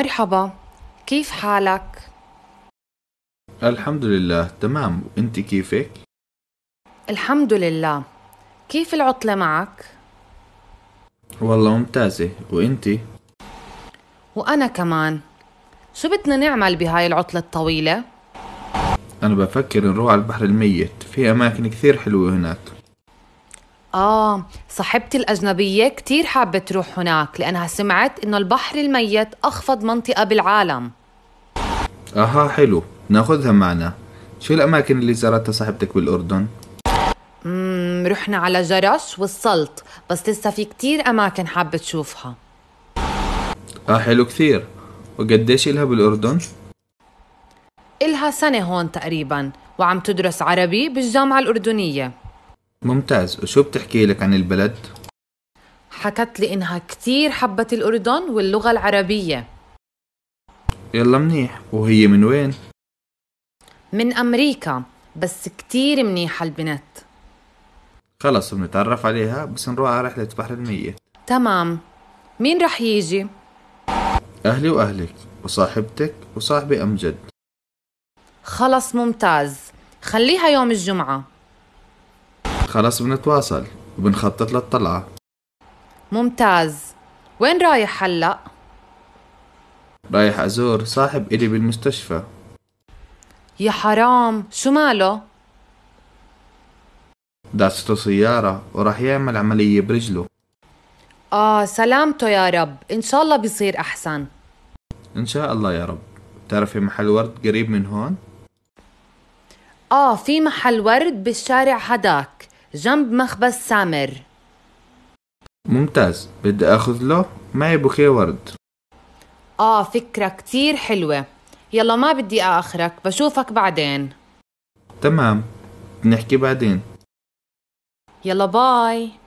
مرحبا كيف حالك؟ الحمد لله تمام وانت كيفك؟ الحمد لله كيف العطلة معك؟ والله ممتازة وانت؟ وأنا كمان شو بدنا نعمل بهاي العطلة الطويلة؟ أنا بفكر نروح على البحر الميت في أماكن كثير حلوة هناك آه صاحبتي الأجنبية كتير حابة تروح هناك لأنها سمعت إنه البحر الميت أخفض منطقة بالعالم أها حلو ناخذها معنا شو الأماكن اللي زارتها صاحبتك بالأردن؟ مم رحنا على جرش والسلط بس لسه في كتير أماكن حابة تشوفها آه حلو كثير وقديش إلها بالأردن؟ إلها سنة هون تقريبا وعم تدرس عربي بالجامعة الأردنية ممتاز وشو بتحكي لك عن البلد؟ حكت لي إنها كتير حبت الأردن واللغة العربية يلا منيح وهي من وين؟ من أمريكا بس كتير منيحة البنت خلص بنتعرف عليها بس نروح على رحلة بحر المية تمام مين رح يجي؟ أهلي وأهلك وصاحبتك وصاحبي أمجد خلص ممتاز خليها يوم الجمعة خلص بنتواصل وبنخطط للطلعة ممتاز وين رايح هلأ؟ رايح أزور صاحب إلي بالمستشفى يا حرام شو ماله؟ دعسته سيارة وراح يعمل عملية برجله آه سلامته يا رب إن شاء الله بيصير أحسن إن شاء الله يا رب تعرفي محل ورد قريب من هون؟ آه في محل ورد بالشارع هداك جنب مخبز سامر ممتاز بدي أخذ له معي بوكيه ورد آه فكرة كتير حلوة يلا ما بدي آخرك بشوفك بعدين تمام نحكي بعدين يلا باي